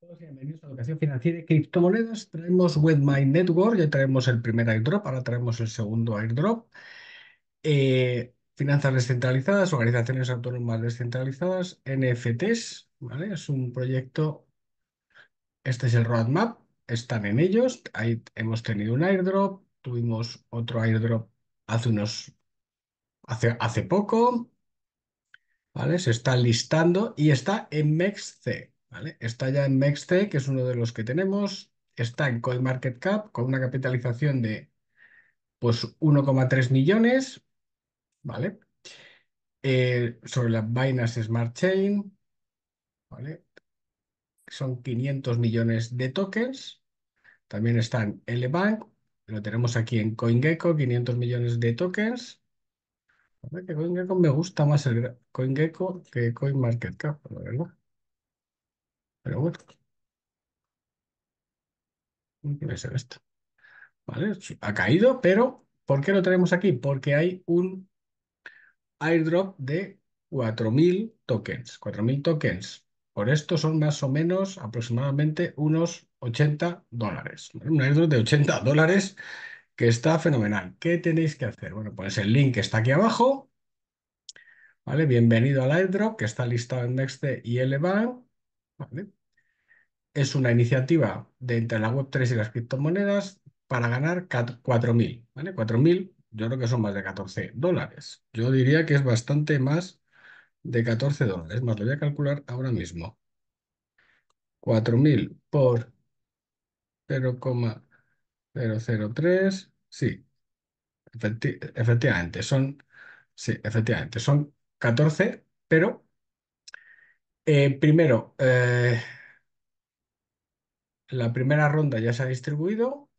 todos bienvenidos a Educación Financiera y Criptomonedas. Traemos WebMind Network, ya traemos el primer airdrop, ahora traemos el segundo airdrop. Eh, finanzas descentralizadas, organizaciones autónomas descentralizadas, NFTs, ¿vale? Es un proyecto, este es el roadmap, están en ellos, ahí hemos tenido un airdrop, tuvimos otro airdrop hace unos, hace, hace poco, ¿vale? Se está listando y está en MEXC, Está ya en Nextech, que es uno de los que tenemos. Está en CoinMarketCap con una capitalización de pues 1,3 millones, ¿vale? Eh, sobre la Binance Smart Chain, ¿vale? Son 500 millones de tokens. También está en l lo tenemos aquí en CoinGecko, 500 millones de tokens. CoinGecko me gusta más el CoinGecko que CoinMarketCap, la verdad. Pero bueno. Debe ser esto. ¿Vale? Ha caído, pero ¿por qué lo tenemos aquí? Porque hay un airdrop de 4.000 tokens. 4.000 tokens. Por esto son más o menos aproximadamente unos 80 dólares. Un airdrop de 80 dólares que está fenomenal. ¿Qué tenéis que hacer? Bueno, pues el link que está aquí abajo. ¿Vale? Bienvenido al airdrop que está listado en Next y Elevan. ¿Vale? es una iniciativa de entre la Web3 y las criptomonedas para ganar 4.000, ¿vale? 4.000 yo creo que son más de 14 dólares. Yo diría que es bastante más de 14 dólares, más lo voy a calcular ahora mismo. 4.000 por 0,003, sí, efectivamente, son, sí, efectivamente, son 14, pero eh, primero, eh, la primera ronda ya se ha distribuido.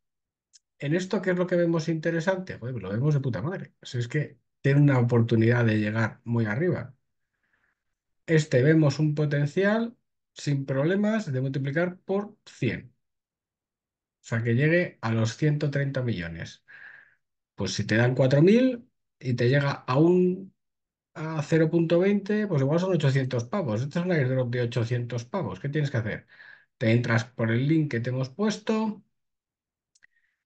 En esto, ¿qué es lo que vemos interesante? pues lo vemos de puta madre. si es que tiene una oportunidad de llegar muy arriba. Este vemos un potencial sin problemas de multiplicar por 100. O sea, que llegue a los 130 millones. Pues si te dan 4.000 y te llega a un a 0.20, pues igual son 800 pavos. Este es un airdrop de 800 pavos. ¿Qué tienes que hacer? Te entras por el link que te hemos puesto,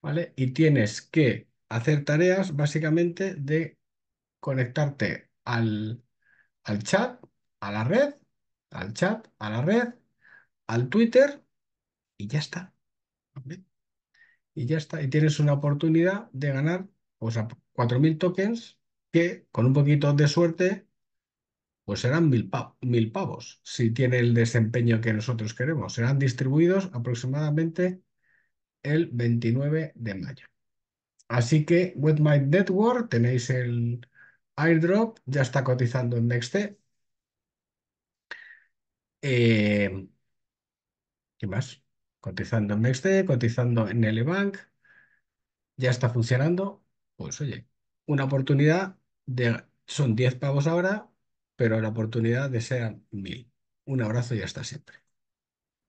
¿vale? Y tienes que hacer tareas básicamente de conectarte al, chat, a la red, al chat, a la red, al Twitter y ya está. Y ya está. Y tienes una oportunidad de ganar 4.000 pues, tokens que con un poquito de suerte pues serán mil, mil pavos si tiene el desempeño que nosotros queremos. Serán distribuidos aproximadamente el 29 de mayo. Así que With My Network tenéis el airdrop, ya está cotizando en NextE eh, ¿Qué más? Cotizando en NextE, cotizando en Elebank, ya está funcionando. Pues oye, una oportunidad de... Son 10 pavos ahora, pero la oportunidad de mil. Un abrazo y hasta siempre.